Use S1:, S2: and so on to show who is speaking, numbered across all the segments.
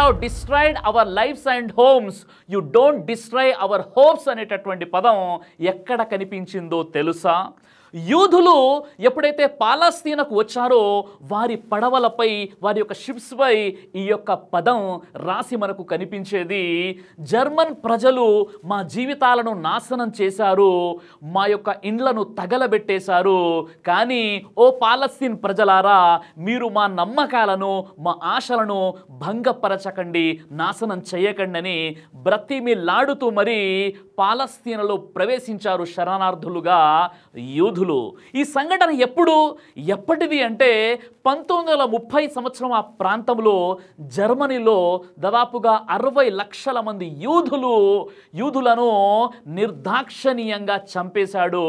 S1: have destroyed our lives and homes you don't destroy our hopes అనేటటువంటి పదం ఎక్కడ కనిపించిందో తెలుసా యూదులు ఎప్పుడైతే పాలస్తీనకు వచ్చారో వారి పడవలపై వారి యొక్క షిప్స్పై ఈ యొక్క పదం రాసి మనకు కనిపించేది జర్మన్ ప్రజలు మా జీవితాలను నాశనం చేశారు మా యొక్క ఇండ్లను తగలబెట్టేశారు కానీ ఓ పాలస్తీన్ ప్రజలారా మీరు మా నమ్మకాలను మా ఆశలను భంగపరచకండి నాశనం చేయకండి అని బ్రతిమిలాడుతూ మరి పాలస్తీనలో ప్రవేశించారు శరణార్థులుగా యూధు యోధులు ఈ సంఘటన ఎప్పుడు ఎప్పటిది అంటే పంతొమ్మిది వందల ముప్పై సంవత్సరం ఆ ప్రాంతంలో జర్మనీలో దాదాపుగా అరవై లక్షల మంది యూదులు యూదులను నిర్దాక్షణీయంగా చంపేశాడు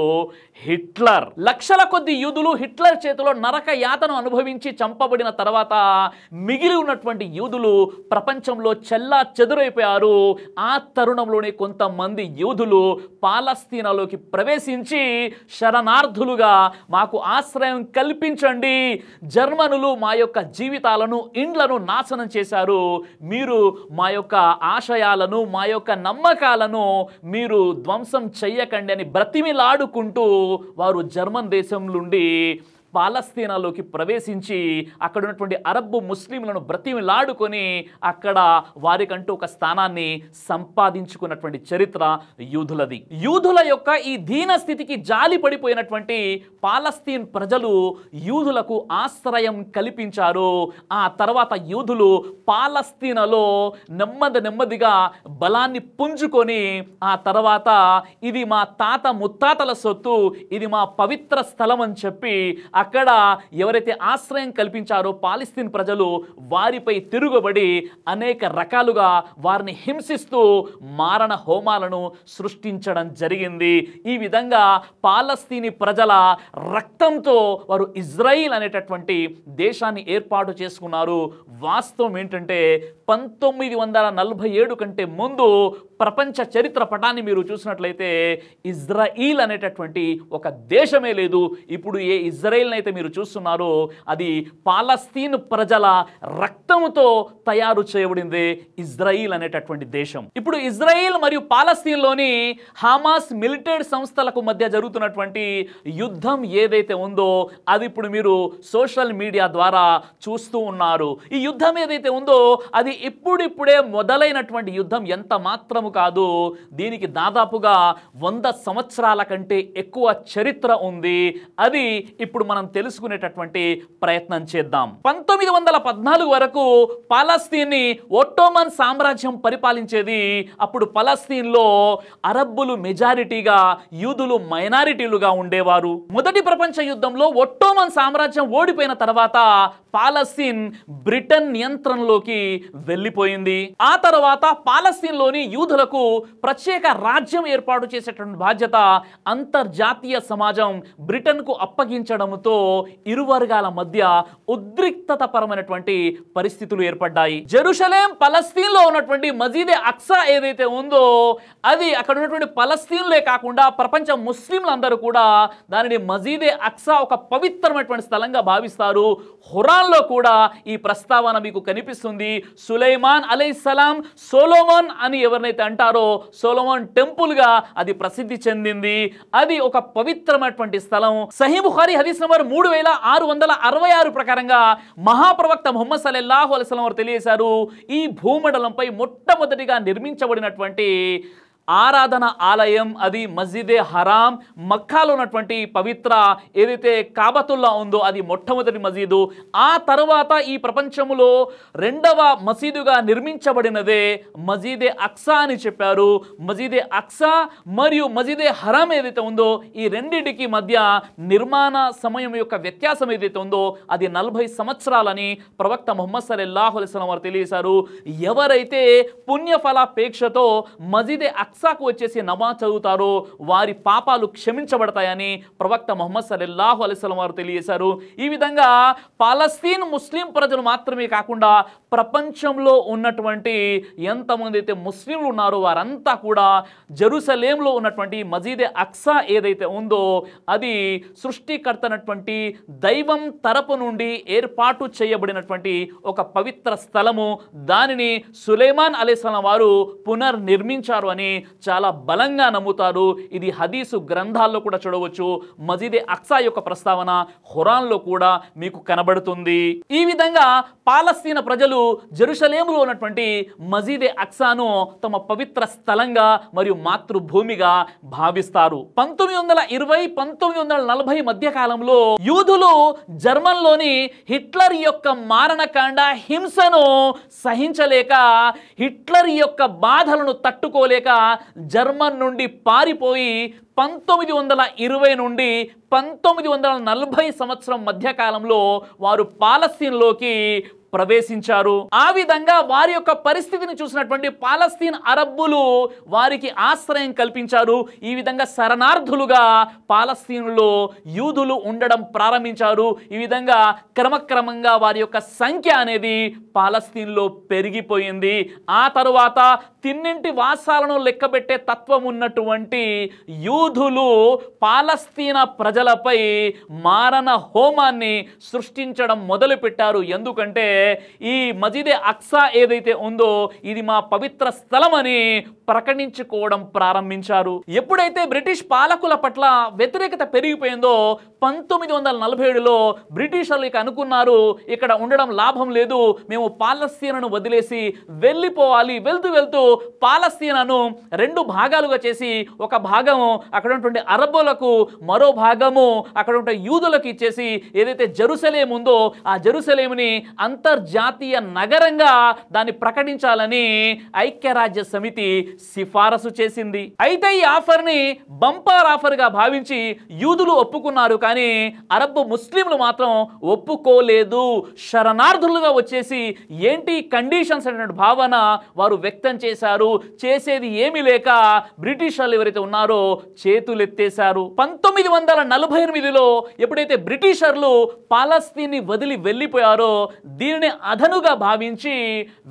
S1: హిట్లర్ లక్షల కొద్ది యూదులు హిట్లర్ చేతిలో నరక యాతను అనుభవించి చంపబడిన తర్వాత మిగిలి ఉన్నటువంటి యూదులు ప్రపంచంలో చెల్లా చెదురైపోయారు ఆ తరుణంలోనే కొంతమంది యూదులు పాలస్తీనాలోకి ప్రవేశించి శరణా శరణార్థులుగా మాకు ఆశ్రయం కల్పించండి జర్మనులు మా యొక్క జీవితాలను ఇండ్లను నాశనం చేశారు మీరు మా యొక్క ఆశయాలను మా యొక్క నమ్మకాలను మీరు ధ్వంసం చెయ్యకండి అని బ్రతిమిలాడుకుంటూ వారు జర్మన్ దేశం నుండి పాలస్తీనాలోకి ప్రవేశించి అక్కడ ఉన్నటువంటి అరబ్బు ముస్లింలను బ్రతిమిలాడుకొని అక్కడ వారికంటూ ఒక స్థానాన్ని సంపాదించుకున్నటువంటి చరిత్ర యూదులది యూదుల యొక్క ఈ దీన స్థితికి జాలి పడిపోయినటువంటి పాలస్తీన్ ప్రజలు యూదులకు ఆశ్రయం కల్పించారు ఆ తర్వాత యూదులు పాలస్తీనలో నెమ్మది నెమ్మదిగా బలాన్ని పుంజుకొని ఆ తర్వాత ఇది మా తాత ముత్తాతల సొత్తు ఇది మా పవిత్ర స్థలం అని చెప్పి అక్కడ ఎవరైతే ఆశ్రయం కల్పించారో పాలిస్తీన్ ప్రజలు వారిపై తిరుగుబడి అనేక రకాలుగా వారిని హింసిస్తూ మారణ హోమాలను సృష్టించడం జరిగింది ఈ విధంగా పాలస్తీని ప్రజల రక్తంతో వారు ఇజ్రాయిల్ అనేటటువంటి దేశాన్ని ఏర్పాటు చేసుకున్నారు వాస్తవం ఏంటంటే పంతొమ్మిది వందల నలభై ఏడు కంటే ముందు ప్రపంచ చరిత్ర పటాన్ని మీరు చూసినట్లయితే ఇజ్రాయిల్ అనేటటువంటి ఒక దేశమే లేదు ఇప్పుడు ఏ ఇజ్రాయిల్ని అయితే మీరు చూస్తున్నారో అది పాలస్తీన్ ప్రజల రక్తంతో తయారు చేయబడింది ఇజ్రాయిల్ అనేటటువంటి దేశం ఇప్పుడు ఇజ్రాయిల్ మరియు పాలస్తీన్లోని హామాస్ మిలిటరీ సంస్థలకు మధ్య జరుగుతున్నటువంటి యుద్ధం ఏదైతే ఉందో అది ఇప్పుడు మీరు సోషల్ మీడియా ద్వారా చూస్తూ ఉన్నారు ఈ యుద్ధం ఏదైతే ఉందో అది ఇప్పుడిప్పుడే మొదలైనటువంటి యుద్ధం ఎంత మాత్రము కాదు దీనికి దాదాపుగా వంద సంవత్సరాల కంటే ఎక్కువ చరిత్ర ఉంది అది ఇప్పుడు మనం తెలుసుకునేటటువంటి ప్రయత్నం చేద్దాం పంతొమ్మిది వందల పద్నాలుగు వరకు పాలస్తీన్ని ఒట్టోమన్ సామ్రాజ్యం పరిపాలించేది అప్పుడు పలస్తీన్లో అరబ్బులు మెజారిటీగా యూదులు మైనారిటీలుగా ఉండేవారు మొదటి ప్రపంచ యుద్ధంలో ఒట్టోమన్ సామ్రాజ్యం ఓడిపోయిన తర్వాత పాలస్తీన్ బ్రిటన్ నియంత్రణలోకి వెళ్ళిపోయింది ఆ తర్వాత లోని యూదులకు ప్రత్యేక రాజ్యం ఏర్పాటు చేసేటువంటి బాధ్యత అంతర్జాతీయ సమాజం కు అప్పగించడంతో ఇరు వర్గాల మధ్య పరమైనటువంటి పరిస్థితులు ఏర్పడ్డాయి పలస్తీన్ లో ఉన్నటువంటి మజీదే అక్సా ఏదైతే ఉందో అది అక్కడ ఉన్నటువంటి పలస్తీన్లే కాకుండా ప్రపంచ ముస్లింలందరూ కూడా దానిని మజీదే అక్సా ఒక పవిత్రమైనటువంటి స్థలంగా భావిస్తారు హురా ఖురాన్లో కూడా ఈ ప్రస్తావన మీకు కనిపిస్తుంది సులైమాన్ అలైసలాం సోలోమన్ అని ఎవరినైతే అంటారో సోలోమన్ టెంపుల్గా అది ప్రసిద్ధి చెందింది అది ఒక పవిత్రమైనటువంటి స్థలం సహీబుఖారి హదీస్ నంబర్ మూడు వేల ఆరు వందల అరవై ఆరు ప్రకారంగా మహాప్రవక్త మొహమ్మద్ సలెల్లాహు అలైస్లం వారు తెలియజేశారు ఈ భూమండలంపై మొట్టమొదటిగా నిర్మించబడినటువంటి ఆరాధన ఆలయం అది మస్జిదే హరాం మక్కాలో ఉన్నటువంటి పవిత్ర ఏదైతే కాబతుల్లా ఉందో అది మొట్టమొదటి మసీదు ఆ తర్వాత ఈ ప్రపంచంలో రెండవ మసీదుగా నిర్మించబడినదే మజీదే అక్సా అని చెప్పారు మజీదే అక్సా మరియు మజీదే హరాం ఏదైతే ఉందో ఈ రెండింటికి మధ్య నిర్మాణ సమయం యొక్క వ్యత్యాసం ఏదైతే ఉందో అది నలభై సంవత్సరాలని ప్రవక్త మొహమ్మద్ అలెస్లం వారు తెలియజేశారు ఎవరైతే పుణ్యఫలాపేక్షతో మజీదే అక్సా ఇస్సాకు వచ్చేసి నమాజ్ చదువుతారో వారి పాపాలు క్షమించబడతాయని ప్రవక్త మొహమ్మద్ సలెల్లాహు అలెస్లం వారు తెలియజేశారు ఈ విధంగా పాలస్తీన్ ముస్లిం ప్రజలు మాత్రమే కాకుండా ప్రపంచంలో ఉన్నటువంటి ఎంతమంది అయితే ముస్లింలు ఉన్నారో వారంతా కూడా జెరూసలేంలో ఉన్నటువంటి మజీదే అక్సా ఏదైతే ఉందో అది సృష్టికర్తనటువంటి దైవం తరపు నుండి ఏర్పాటు చేయబడినటువంటి ఒక పవిత్ర స్థలము దానిని సులేమాన్ అలీస్లాం వారు పునర్నిర్మించారు అని చాలా బలంగా నమ్ముతారు ఇది హదీసు గ్రంథాల్లో కూడా చూడవచ్చు మజీదే అక్సా యొక్క ప్రస్తావన హురాన్లో కూడా మీకు కనబడుతుంది ఈ విధంగా పాలస్తీన ప్రజలు జెరుషలేములో ఉన్నటువంటి మజీదే అక్సాను తమ పవిత్ర స్థలంగా మరియు మాతృభూమిగా భావిస్తారు పంతొమ్మిది వందల ఇరవై పంతొమ్మిది వందల నలభై మధ్య కాలంలో యూదులు జర్మన్లోని హిట్లర్ యొక్క మారణకాండ హింసను సహించలేక హిట్లర్ యొక్క బాధలను తట్టుకోలేక జర్మన్ నుండి పారిపోయి పంతొమ్మిది వందల ఇరవై నుండి పంతొమ్మిది వందల నలభై సంవత్సరం మధ్యకాలంలో వారు పాలస్తీన్లోకి ప్రవేశించారు ఆ విధంగా వారి యొక్క పరిస్థితిని చూసినటువంటి పాలస్తీన్ అరబ్బులు వారికి ఆశ్రయం కల్పించారు ఈ విధంగా శరణార్థులుగా పాలస్తీన్లో యూదులు ఉండడం ప్రారంభించారు ఈ విధంగా క్రమక్రమంగా వారి యొక్క సంఖ్య అనేది పాలస్తీన్లో పెరిగిపోయింది ఆ తరువాత తిన్నింటి వాసాలను లెక్కబెట్టే తత్వం ఉన్నటువంటి యూదులు పాలస్తీన ప్రజలపై మారణ హోమాన్ని సృష్టించడం మొదలుపెట్టారు ఎందుకంటే ఈ మజీదే అక్సా ఏదైతే ఉందో ఇది మా పవిత్ర స్థలమని ప్రకటించుకోవడం ప్రారంభించారు ఎప్పుడైతే బ్రిటిష్ పాలకుల పట్ల వ్యతిరేకత పెరిగిపోయిందో పంతొమ్మిది వందల నలభై ఏడులో బ్రిటిషర్లు ఇక అనుకున్నారు ఇక్కడ ఉండడం లాభం లేదు మేము పాలస్తీనను వదిలేసి వెళ్ళిపోవాలి వెళ్తూ వెళ్తూ పాలస్తీనాను రెండు భాగాలుగా చేసి ఒక భాగము అక్కడ ఉన్నటువంటి అరబ్బులకు మరో భాగము అక్కడ ఉంటే యూదులకు ఇచ్చేసి ఏదైతే జరుసలేం ఉందో ఆ జరుసలేముని అంత అంతర్జాతీయ నగరంగా దాన్ని ప్రకటించాలని ఐక్యరాజ్య సమితి సిఫారసు చేసింది అయితే ఈ ఆఫర్ని బంపర్ ఆఫర్గా భావించి యూదులు ఒప్పుకున్నారు కానీ అరబ్ ముస్లింలు మాత్రం ఒప్పుకోలేదు శరణార్థులుగా వచ్చేసి ఏంటి కండిషన్స్ అనేటువంటి భావన వారు వ్యక్తం చేశారు చేసేది ఏమీ లేక బ్రిటిష్ వాళ్ళు ఎవరైతే ఉన్నారో చేతులెత్తేశారు పంతొమ్మిది వందల నలభై ఎనిమిదిలో ఎప్పుడైతే బ్రిటిషర్లు పాలస్తీన్ని వదిలి వెళ్ళిపోయారో దీని దీనిని అదనుగా భావించి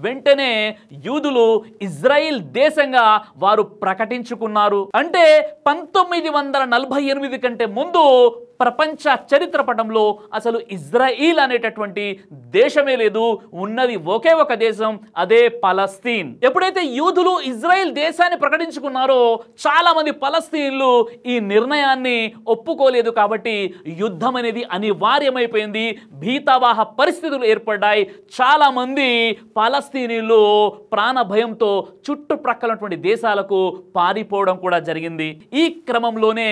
S1: వెంటనే యూదులు ఇజ్రాయిల్ దేశంగా వారు ప్రకటించుకున్నారు అంటే పంతొమ్మిది వందల నలభై ఎనిమిది కంటే ముందు ప్రపంచ చరిత్ర పటంలో అసలు ఇజ్రాయిల్ అనేటటువంటి దేశమే లేదు ఉన్నది ఒకే ఒక దేశం అదే పలస్తీన్ ఎప్పుడైతే యూదులు ఇజ్రాయిల్ దేశాన్ని ప్రకటించుకున్నారో చాలా మంది పలస్తీన్లు ఈ నిర్ణయాన్ని ఒప్పుకోలేదు కాబట్టి యుద్ధం అనేది అనివార్యమైపోయింది భీతావాహ పరిస్థితులు ఏర్పడ్డాయి చాలా మంది పాలస్తీనీలు ప్రాణ భయంతో చుట్టుప్రక్కలటువంటి దేశాలకు పారిపోవడం కూడా జరిగింది ఈ క్రమంలోనే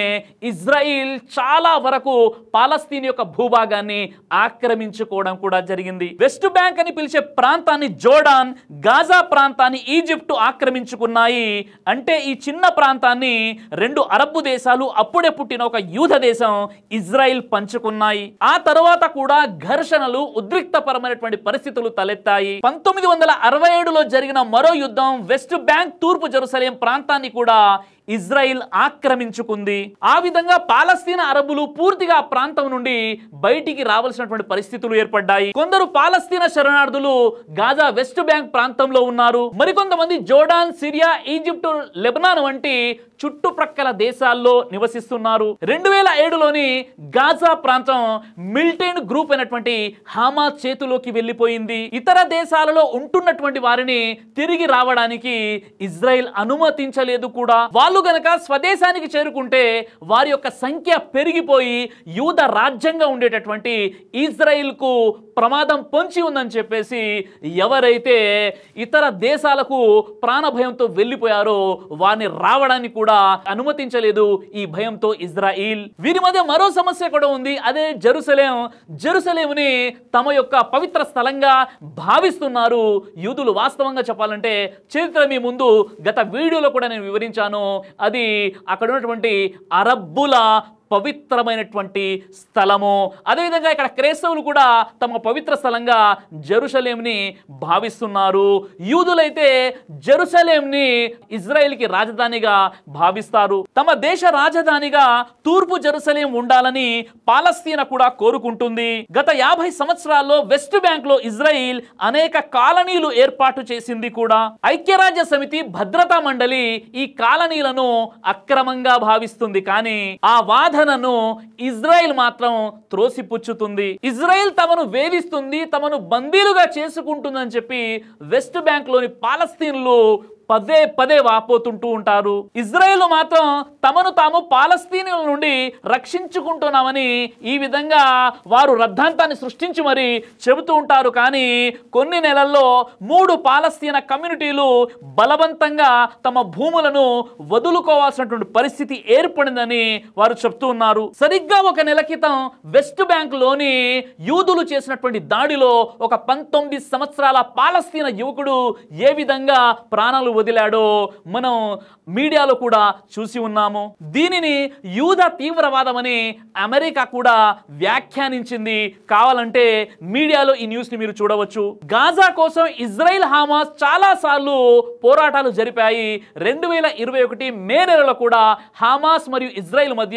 S1: ఇజ్రాయిల్ చాలా వరకు కొరకు పాలస్తీన్ యొక్క భూభాగాన్ని ఆక్రమించుకోవడం కూడా జరిగింది వెస్ట్ బ్యాంక్ అని పిలిచే ప్రాంతాన్ని జోడాన్ గాజా ప్రాంతాన్ని ఈజిప్ట్ ఆక్రమించుకున్నాయి అంటే ఈ చిన్న ప్రాంతాన్ని రెండు అరబ్బు దేశాలు అప్పుడే పుట్టిన ఒక యూధ దేశం ఇజ్రాయిల్ పంచుకున్నాయి ఆ తర్వాత కూడా ఘర్షణలు ఉద్రిక్తపరమైనటువంటి పరిస్థితులు తలెత్తాయి పంతొమ్మిది వందల అరవై ఏడులో జరిగిన మరో యుద్ధం వెస్ట్ బ్యాంక్ తూర్పు జరుసలేం ప్రాంతాన్ని కూడా ఇజ్రాయిల్ ఆక్రమించుకుంది ఆ విధంగా పాలస్తీనా అరబులు పూర్తిగా ఆ ప్రాంతం నుండి బయటికి రావాల్సినటువంటి పరిస్థితులు ఏర్పడ్డాయి కొందరు పాలస్తీనా శరణార్థులు గాజా వెస్ట్ బ్యాంక్ ప్రాంతంలో ఉన్నారు మరికొంతమంది జోర్డాన్ సిరియా ఈజిప్ట్ లెబనాన్ వంటి చుట్టుప్రక్కల దేశాల్లో నివసిస్తున్నారు రెండు వేల ఏడులోని గాజా ప్రాంతం మిల్టెన్ గ్రూప్ అయినటువంటి హామా చేతిలోకి వెళ్ళిపోయింది ఇతర దేశాలలో ఉంటున్నటువంటి వారిని తిరిగి రావడానికి ఇజ్రాయిల్ అనుమతించలేదు కూడా వాళ్ళు పౌలు గనక స్వదేశానికి చేరుకుంటే వారి యొక్క సంఖ్య పెరిగిపోయి యూద రాజ్యంగా ఉండేటటువంటి ఇజ్రాయిల్కు ప్రమాదం పొంచి ఉందని చెప్పేసి ఎవరైతే ఇతర దేశాలకు ప్రాణభయంతో వెళ్ళిపోయారో వారిని రావడానికి కూడా అనుమతించలేదు ఈ భయంతో ఇజ్రాయిల్ వీరి మధ్య మరో సమస్య కూడా ఉంది అదే జెరూసలేం జెరూసలేముని తమ యొక్క పవిత్ర స్థలంగా భావిస్తున్నారు యూదులు వాస్తవంగా చెప్పాలంటే చరిత్ర మీ ముందు గత వీడియోలో కూడా నేను వివరించాను అది అక్కడ ఉన్నటువంటి అరబ్బుల పవిత్రమైనటువంటి స్థలము అదేవిధంగా ఇక్కడ క్రైస్తవులు కూడా తమ పవిత్ర స్థలంగా జరుసలేంని భావిస్తున్నారు యూదులైతే జరుసలేంని ఇజ్రాయెల్కి రాజధానిగా భావిస్తారు తమ దేశ రాజధానిగా తూర్పు జరుసలేం ఉండాలని పాలస్తీన కూడా కోరుకుంటుంది గత యాభై సంవత్సరాల్లో వెస్ట్ బ్యాంక్ లో ఇజ్రాయిల్ అనేక కాలనీలు ఏర్పాటు చేసింది కూడా ఐక్యరాజ్య సమితి భద్రతా మండలి ఈ కాలనీలను అక్రమంగా భావిస్తుంది కానీ ఆ వాద బాధనను ఇజ్రాయెల్ మాత్రం త్రోసిపుచ్చుతుంది ఇజ్రాయిల్ తమను వేధిస్తుంది తమను బందీలుగా చేసుకుంటుందని చెప్పి వెస్ట్ లోని పాలస్తీన్లు పదే పదే వాపోతుంటూ ఉంటారు ఇజ్రాయెల్ మాత్రం తమను తాము పాలస్తీనుల నుండి రక్షించుకుంటున్నామని ఈ విధంగా వారు రద్ధాంతాన్ని సృష్టించి మరి చెబుతూ ఉంటారు కానీ కొన్ని నెలల్లో మూడు పాలస్తీన కమ్యూనిటీలు బలవంతంగా తమ భూములను వదులుకోవాల్సినటువంటి పరిస్థితి ఏర్పడిందని వారు చెప్తూ ఉన్నారు సరిగ్గా ఒక నెల క్రితం వెస్ట్ లోని యూదులు చేసినటువంటి దాడిలో ఒక పంతొమ్మిది సంవత్సరాల పాలస్తీన యువకుడు ఏ విధంగా ప్రాణాలు వదిలాడో మనం మీడియాలో కూడా చూసి ఉన్నాము దీనిని యూద తీవ్రవాదమని అమెరికా కూడా వ్యాఖ్యానించింది కావాలంటే మీడియాలో ఈ న్యూస్ని మీరు చూడవచ్చు గాజా కోసం ఇజ్రాయిల్ హామాస్ చాలాసార్లు పోరాటాలు జరిపాయి రెండు వేల ఇరవై ఒకటి మే నెలలో కూడా హామాస్ మరియు ఇజ్రాయిల్ మధ్య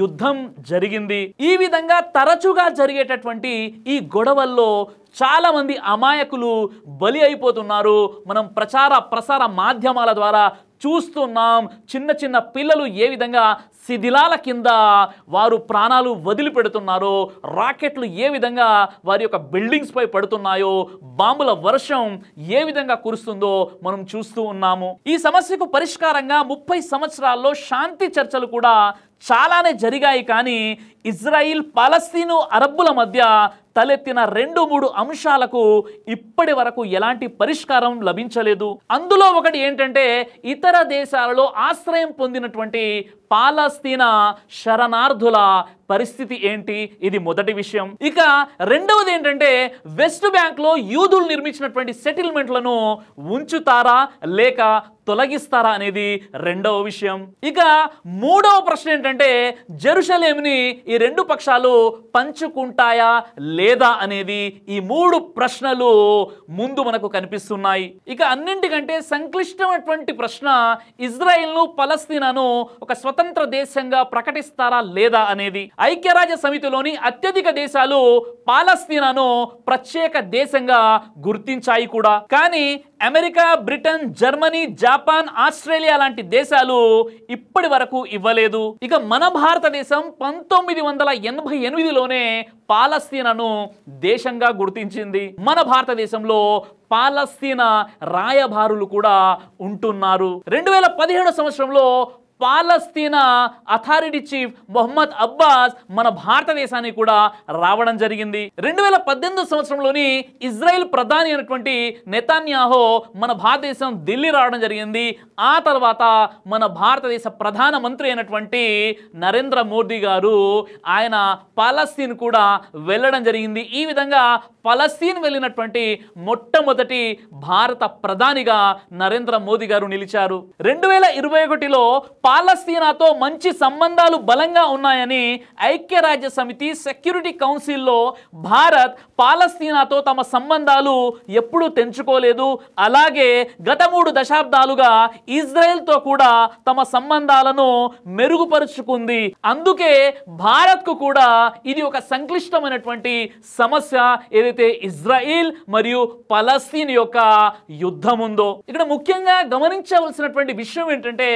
S1: యుద్ధం జరిగింది ఈ విధంగా తరచుగా జరిగేటటువంటి ఈ గొడవల్లో చాలామంది అమాయకులు బలి అయిపోతున్నారు మనం ప్రచార ప్రసార మాధ్యమాల ద్వారా చూస్తున్నాం చిన్న చిన్న పిల్లలు ఏ విధంగా శిథిలాల కింద వారు ప్రాణాలు వదిలిపెడుతున్నారో రాకెట్లు ఏ విధంగా వారి యొక్క బిల్డింగ్స్పై పడుతున్నాయో బాంబుల వర్షం ఏ విధంగా కురుస్తుందో మనం చూస్తూ ఉన్నాము ఈ సమస్యకు పరిష్కారంగా ముప్పై సంవత్సరాల్లో శాంతి చర్చలు కూడా చాలానే జరిగాయి కానీ ఇజ్రాయిల్ పాలస్తీను అరబ్బుల మధ్య తలెత్తిన రెండు మూడు అంశాలకు ఇప్పటి వరకు ఎలాంటి పరిష్కారం లభించలేదు అందులో ఒకటి ఏంటంటే ఇతర దేశాలలో ఆశ్రయం పొందినటువంటి పాలస్తీనా శరణార్థుల పరిస్థితి ఏంటి ఇది మొదటి విషయం ఇక రెండవది ఏంటంటే వెస్ట్ లో యూదులు నిర్మించినటువంటి సెటిల్మెంట్లను ఉంచుతారా లేక తొలగిస్తారా అనేది రెండవ విషయం ఇక మూడవ ప్రశ్న ఏంటంటే జెరూసలేంని ఈ రెండు పక్షాలు పంచుకుంటాయా లేదా అనేది ఈ మూడు ప్రశ్నలు ముందు మనకు కనిపిస్తున్నాయి ఇక అన్నింటికంటే సంక్లిష్టమైనటువంటి ప్రశ్న ఇజ్రాయిల్ను పలస్తీనాను ఒక స్వతంత్ర స్వతంత్ర దేశంగా ప్రకటిస్తారా లేదా అనేది ఐక్యరాజ్య సమితిలోని అత్యధిక దేశాలు పాలస్తీనాను ప్రత్యేక దేశంగా గుర్తించాయి కూడా కానీ America Britain Germany Japan Australia లాంటి దేశాలు ఇప్పటి వరకు ఇవ్వలేదు ఇక మన భారతదేశం పంతొమ్మిది వందల ఎనభై ఎనిమిదిలోనే పాలస్తీనాను దేశంగా గుర్తించింది మన భారతదేశంలో పాలస్తీనా రాయభారులు కూడా ఉంటున్నారు రెండు వేల పదిహేడు సంవత్సరంలో పాలస్తీనా అథారిటీ చీఫ్ మొహమ్మద్ అబ్బాస్ మన భారతదేశానికి కూడా రావడం జరిగింది రెండు వేల పద్దెనిమిదో సంవత్సరంలోని ఇజ్రాయెల్ ప్రధాని అయినటువంటి నెతాన్యాహో మన భారతదేశం ఢిల్లీ రావడం జరిగింది ఆ తర్వాత మన భారతదేశ ప్రధాన మంత్రి అయినటువంటి నరేంద్ర మోదీ గారు ఆయన పాలస్తీన్ కూడా వెళ్ళడం జరిగింది ఈ విధంగా పలస్తీన్ వెళ్ళినటువంటి మొట్టమొదటి భారత ప్రధానిగా నరేంద్ర మోదీ గారు నిలిచారు రెండు వేల ఇరవై ఒకటిలో పాలస్తీనాతో మంచి సంబంధాలు బలంగా ఉన్నాయని ఐక్యరాజ్య సమితి సెక్యూరిటీ కౌన్సిల్లో భారత్ పాలస్తీనాతో తమ సంబంధాలు ఎప్పుడూ తెంచుకోలేదు అలాగే గత మూడు దశాబ్దాలుగా ఇజ్రాయెల్తో కూడా తమ సంబంధాలను మెరుగుపరుచుకుంది అందుకే భారత్కు కూడా ఇది ఒక సంక్లిష్టమైనటువంటి సమస్య ఏదైతే ఇజ్రాయిల్ మరియు పలస్తీన్ యొక్క యుద్ధం ఉందో ఇక్కడ ముఖ్యంగా గమనించవలసినటువంటి విషయం ఏంటంటే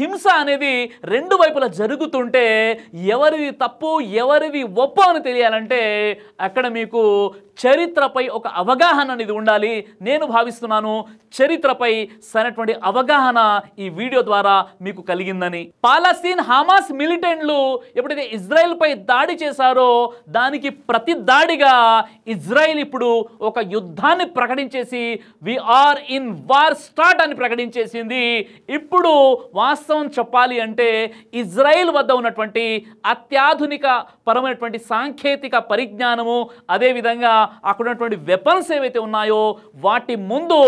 S1: హింస అనేది రెండు వైపులా జరుగుతుంటే ఎవరివి తప్పు ఎవరివి ఒప్పు అని తెలియాలంటే అక్కడ మీకు చరిత్రపై ఒక అవగాహన అనేది ఉండాలి నేను భావిస్తున్నాను చరిత్రపై సరైనటువంటి అవగాహన ఈ వీడియో ద్వారా మీకు కలిగిందని పాలస్తీన్ హామాస్ మిలిటెంట్లు ఎప్పుడైతే ఇజ్రాయెల్పై దాడి చేశారో దానికి ప్రతి దాడిగా ఇజ్రాయెల్ ఇప్పుడు ఒక యుద్ధాన్ని ప్రకటించేసి ఆర్ ఇన్ వార్ స్టార్ట్ అని ప్రకటించేసింది ఇప్పుడు వాస్తవం చెప్పాలి అంటే ఇజ్రాయిల్ వద్ద ఉన్నటువంటి అత్యాధునిక పరమైనటువంటి సాంకేతిక పరిజ్ఞానము అదేవిధంగా అక్కడ ఉన్నటువంటి వెపన్స్ ఏవైతే ఉన్నాయో వాటి ముందు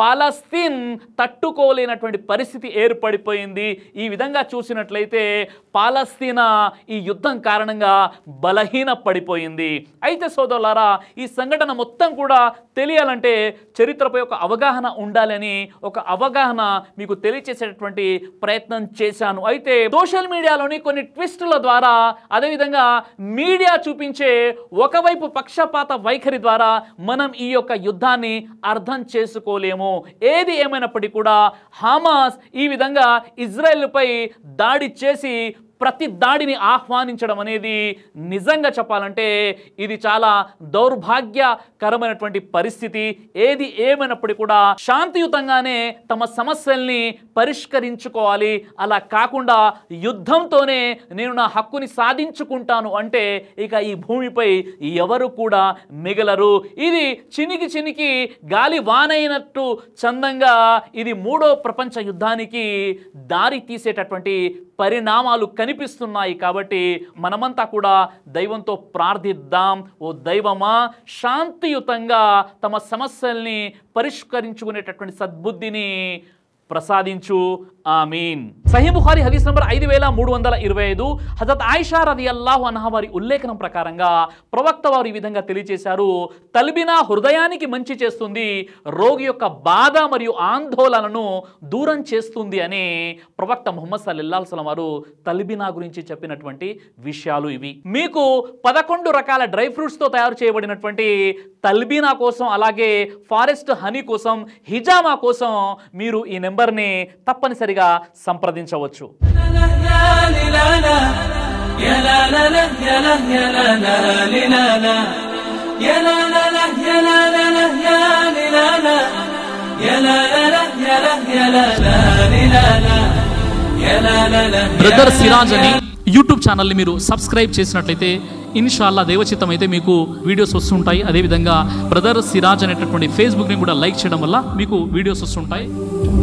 S1: పాలస్తీన్ తట్టుకోలేనటువంటి పరిస్థితి ఏర్పడిపోయింది ఈ విధంగా చూసినట్లయితే పాలస్తీనా ఈ యుద్ధం కారణంగా బలహీన పడిపోయింది అయితే సోదరులారా ఈ సంఘటన మొత్తం కూడా తెలియాలంటే చరిత్రపై ఒక అవగాహన ఉండాలని ఒక అవగాహన మీకు తెలియచేసేటటువంటి ప్రయత్నం చేశాను అయితే సోషల్ మీడియాలోని కొన్ని ట్విస్టుల ద్వారా అదేవిధంగా మీడియా చూపించే ఒకవైపు పక్షపాత వైఖరి ద్వారా మనం ఈ యొక్క యుద్ధాన్ని అర్థం చేసుకోలేము ఏది ఏమైనప్పటికీ కూడా హామాస్ ఈ విధంగా ఇజ్రాయెల్పై దాడి చేసి ప్రతి దాడిని ఆహ్వానించడం అనేది నిజంగా చెప్పాలంటే ఇది చాలా దౌర్భాగ్యకరమైనటువంటి పరిస్థితి ఏది ఏమైనప్పటికీ కూడా శాంతియుతంగానే తమ సమస్యల్ని పరిష్కరించుకోవాలి అలా కాకుండా యుద్ధంతోనే నేను నా హక్కుని సాధించుకుంటాను అంటే ఇక ఈ భూమిపై ఎవరు కూడా మిగలరు ఇది చినికి చినికి గాలి వానైనట్టు చందంగా ఇది మూడో ప్రపంచ యుద్ధానికి దారి తీసేటటువంటి పరిణామాలు కనిపిస్తున్నాయి కాబట్టి మనమంతా కూడా దైవంతో ప్రార్థిద్దాం ఓ దైవమా శాంతియుతంగా తమ సమస్యల్ని పరిష్కరించుకునేటటువంటి సద్బుద్ధిని ప్రసాదించు ఆమీన్ సహీ బుఖారి హదీస్ నంబర్ ఐదు వేల మూడు వందల ఇరవై ఐదు హజత్ ఆయిషా రది అల్లాహు అన్హా వారి ఉల్లేఖనం ప్రకారంగా ప్రవక్త వారు ఈ విధంగా తెలియజేశారు తల్బిన హృదయానికి మంచి చేస్తుంది రోగి యొక్క బాధ మరియు ఆందోళనను దూరం చేస్తుంది అని ప్రవక్త ముహమ్మద్ సల్లాహుసలం వారు తల్బినా గురించి చెప్పినటువంటి విషయాలు ఇవి మీకు పదకొండు రకాల డ్రై ఫ్రూట్స్తో తయారు చేయబడినటువంటి తల్బీనా కోసం అలాగే ఫారెస్ట్ హనీ కోసం హిజామా కోసం మీరు ఈ నెంబర్ నెంబర్ని తప్పనిసరిగా సంప్రదించవచ్చు బ్రదర్ సిరాజ్ అని యూట్యూబ్ ఛానల్ని మీరు సబ్స్క్రైబ్ చేసినట్లయితే ఇన్షాల్లా దేవచిత్తం అయితే మీకు వీడియోస్ వస్తుంటాయి అదేవిధంగా బ్రదర్ సిరాజ్ అనేటటువంటి ఫేస్బుక్ని కూడా లైక్ చేయడం వల్ల మీకు వీడియోస్ వస్తుంటాయి